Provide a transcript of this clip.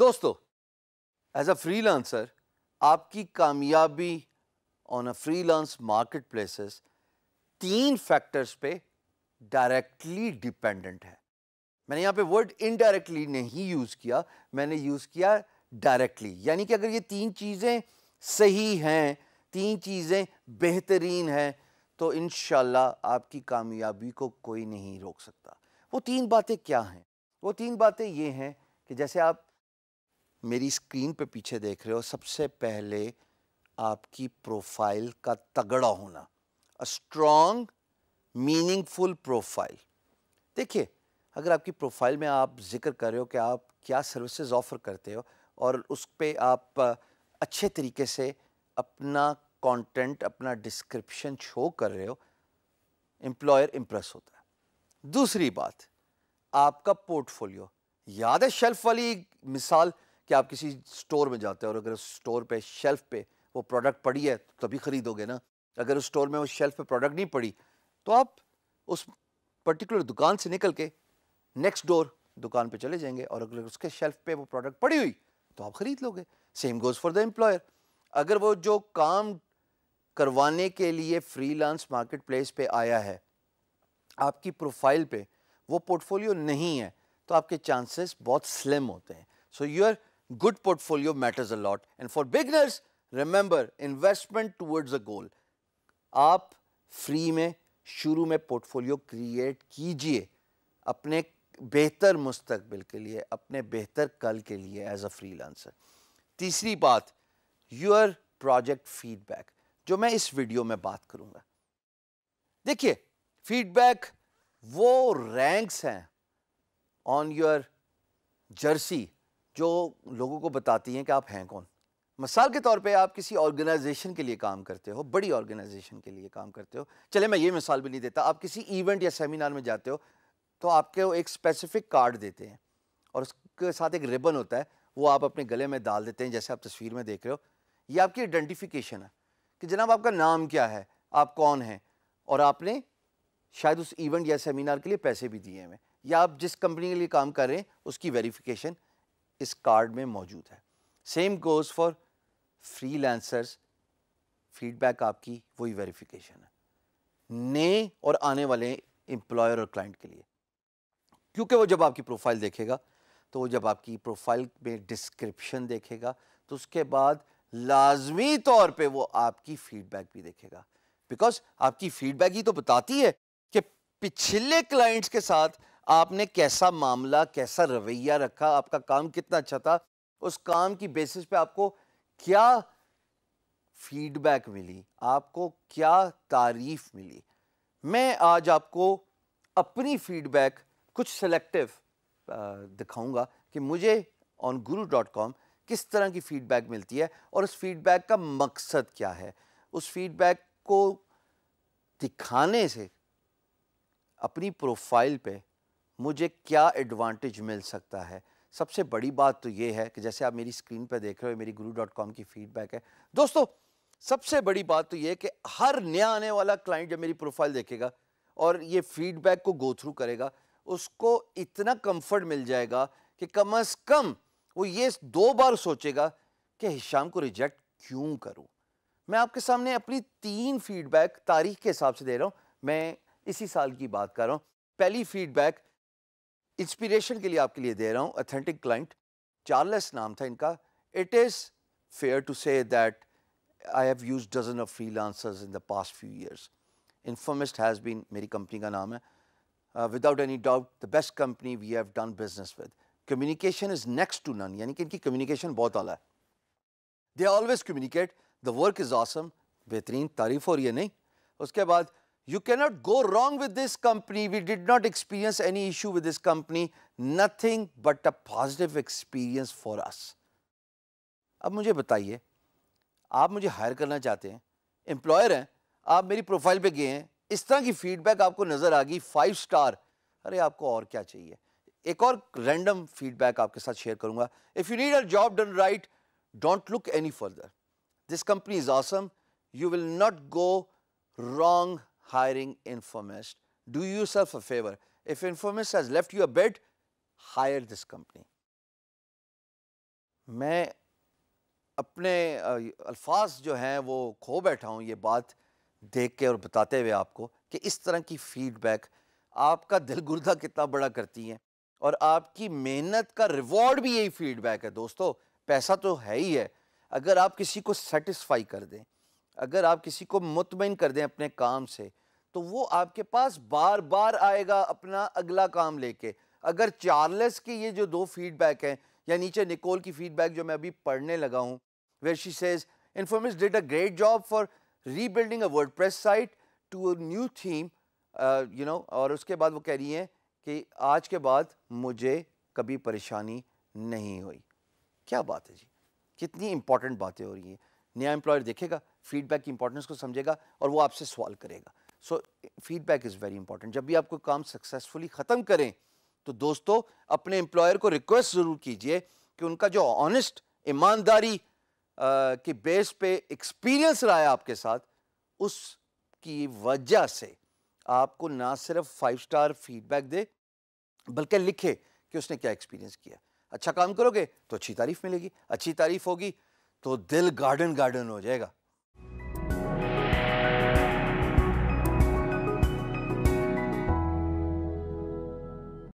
दोस्तों as a freelancer आपकी कामयाबी on a freelance market places तीन फैक्टर्स पे डायरेक्टली डिपेंडेंट है मैंने यहां पे वर्ड इनडायरेक्टली नहीं यूज़ किया मैंने यूज़ किया डायरेक्टली यानी कि अगर ये तीन चीज़ें सही हैं तीन चीज़ें बेहतरीन हैं तो इन आपकी कामयाबी को कोई नहीं रोक सकता वो तीन बातें क्या हैं वो तीन बातें ये हैं कि जैसे आप मेरी स्क्रीन पे पीछे देख रहे हो सबसे पहले आपकी प्रोफाइल का तगड़ा होना अ स्ट्रॉन्ग मीनिंगफुल प्रोफाइल देखिए अगर आपकी प्रोफाइल में आप जिक्र कर रहे हो कि आप क्या सर्विसेज ऑफ़र करते हो और उस पर आप अच्छे तरीके से अपना कंटेंट अपना डिस्क्रिप्शन शो कर रहे हो एम्प्लॉयर इम्प्रेस होता है दूसरी बात आपका पोर्टफोलियो याद है शेल्फ वाली मिसाल कि आप किसी स्टोर में जाते हो और अगर उस स्टोर पे शेल्फ़ पे वो प्रोडक्ट पड़ी है तो तभी ख़रीदोगे ना अगर उस स्टोर में उस शेल्फ़ पे प्रोडक्ट नहीं पड़ी तो आप उस पर्टिकुलर दुकान से निकल के नेक्स्ट डोर दुकान पे चले जाएंगे और अगर उसके शेल्फ़ पे वो प्रोडक्ट पड़ी हुई तो आप ख़रीद लोगे same goes for the employer अगर वो जो काम करवाने के लिए फ्रीलांस मार्केट प्लेस पर आया है आपकी प्रोफाइल पे वो पोर्टफोलियो नहीं है तो आपके चांसेस बहुत स्लिम होते हैं so you are good portfolio matters a lot. And for beginners, remember investment towards a goal. आप फ्री में शुरू में पोर्टफोलियो क्रिएट कीजिए अपने बेहतर मुस्तकबिल के लिए अपने बेहतर कल के लिए एज अ फ्रीलांसर तीसरी बात योर प्रोजेक्ट फीडबैक जो मैं इस वीडियो में बात करूंगा देखिए फीडबैक वो रैंक्स हैं ऑन योर जर्सी जो लोगों को बताती हैं कि आप हैं कौन मिसाल के तौर पे आप किसी ऑर्गेनाइजेशन के लिए काम करते हो बड़ी ऑर्गेनाइजेशन के लिए काम करते हो चले मैं ये मिसाल भी नहीं देता आप किसी इवेंट या सेमिनार में जाते हो तो आपके वो एक स्पेसिफिक कार्ड देते हैं और उसके साथ एक रिबन होता है वो आप अपने गले में डाल देते हैं जैसे आप तस्वीर में देख रहे हो ये आपकी आइडेंटिफिकेशन है कि जनाब आपका नाम क्या है आप कौन हैं और आपने शायद उस इवेंट या सेमिनार के लिए पैसे भी दिए हैं या आप जिस कंपनी के लिए काम कर रहे हैं उसकी वेरिफिकेशन इस कार्ड में मौजूद है same goes for freelancers feedback आपकी वही वेरिफिकेशन है नए और आने वाले एम्प्लॉयर और क्लाइंट के लिए क्योंकि वो जब आपकी प्रोफाइल देखेगा तो वो जब आपकी प्रोफाइल में डिस्क्रिप्शन देखेगा तो उसके बाद लाजमी तौर पे वो आपकी फीडबैक भी देखेगा बिकॉज आपकी फीडबैक ही तो बताती है कि पिछले क्लाइंट्स के साथ आपने कैसा मामला कैसा रवैया रखा आपका काम कितना अच्छा था उस काम की बेसिस पे आपको क्या फीडबैक मिली आपको क्या तारीफ मिली मैं आज आपको अपनी फीडबैक कुछ सेलेक्टिव दिखाऊंगा कि मुझे ऑन गुरु डॉट कॉम किस तरह की फ़ीडबैक मिलती है और उस फीडबैक का मकसद क्या है उस फीडबैक को दिखाने से अपनी प्रोफाइल पे मुझे क्या एडवांटेज मिल सकता है सबसे बड़ी बात तो ये है कि जैसे आप मेरी स्क्रीन पर देख रहे हो मेरी गुरु डॉट कॉम की फीडबैक है दोस्तों सबसे बड़ी बात तो ये है कि हर नया आने वाला क्लाइंट जब मेरी प्रोफाइल देखेगा और ये फीडबैक को गो थ्रू करेगा उसको इतना कंफर्ट मिल जाएगा कि कम अज़ कम वो ये दो बार सोचेगा कि हिशाम को रिजेक्ट क्यों करूं मैं आपके सामने अपनी तीन फीडबैक तारीख के हिसाब से दे रहा हूं मैं इसी साल की बात कर रहा हूं पहली फीडबैक इंस्पिरेशन के लिए आपके लिए दे रहा हूँ अथेंटिक क्लाइंट चार्लस नाम था इनका it is fair to say that I have use dozen of freelancers in the past few years Informist has been मेरी कंपनी का नाम है without any doubt the best company we have done business with communication is next to none यानी कि इनकी communication बहुत आला है they always communicate the work is awesome बेहतरीन तारीफ हो रही है नहीं उसके बाद you cannot go wrong with this company. We did not experience any issue with this company. Nothing but a positive experience for us. अब मुझे बताइए आप मुझे हायर करना चाहते हैं एम्प्लॉयर हैं आप मेरी प्रोफाइल पे गए हैं इस तरह की फीडबैक आपको नज़र आ गई फाइव स्टार अरे आपको और क्या चाहिए एक और रैंडम फीडबैक आपके साथ शेयर करूंगा if you need a job done right don't look any further this company is awesome you will not go wrong hiring Informist, do yourself a favor. If Informist has left you a bid, hire this company. मैं अपने अल्फाज जो हैं वो खो बैठा हूँ ये बात देख के और बताते हुए आपको कि इस तरह की फ़ीडबैक आपका दिल गुर्दा कितना बड़ा करती हैं और आपकी मेहनत का रिवॉर्ड भी यही फ़ीडबैक है दोस्तों पैसा तो है ही है अगर आप किसी को सेटिस्फाई कर दें अगर आप किसी को मुतमिन कर दें अपने काम से तो वो आपके पास बार बार आएगा अपना अगला काम लेके अगर चार्लस की ये जो दो फीडबैक हैं या नीचे निकोल की फीडबैक जो मैं अभी पढ़ने लगा हूँ where she says Informist did a great job for rebuilding a WordPress site to new theme you know और उसके बाद वो कह रही हैं कि आज के बाद मुझे कभी परेशानी नहीं हुई क्या बात है जी कितनी इंपॉर्टेंट बातें हो रही हैं नया एम्प्लॉयर देखेगा फीडबैक की इंपॉर्टेंस को समझेगा और वो आपसे सवाल करेगा so feedback is very important जब भी आप कोई काम सक्सेसफुली ख़त्म करें तो दोस्तों अपने एम्प्लॉयर को रिक्वेस्ट ज़रूर कीजिए कि उनका जो ऑनेस्ट ईमानदारी के बेस पे एक्सपीरियंस रहा है आपके साथ उसकी वजह से आपको ना सिर्फ फाइव स्टार फीडबैक दे बल्कि लिखे कि उसने क्या एक्सपीरियंस किया अच्छा काम करोगे तो अच्छी तारीफ मिलेगी अच्छी तारीफ होगी तो दिल गार्डन गार्डन हो जाएगा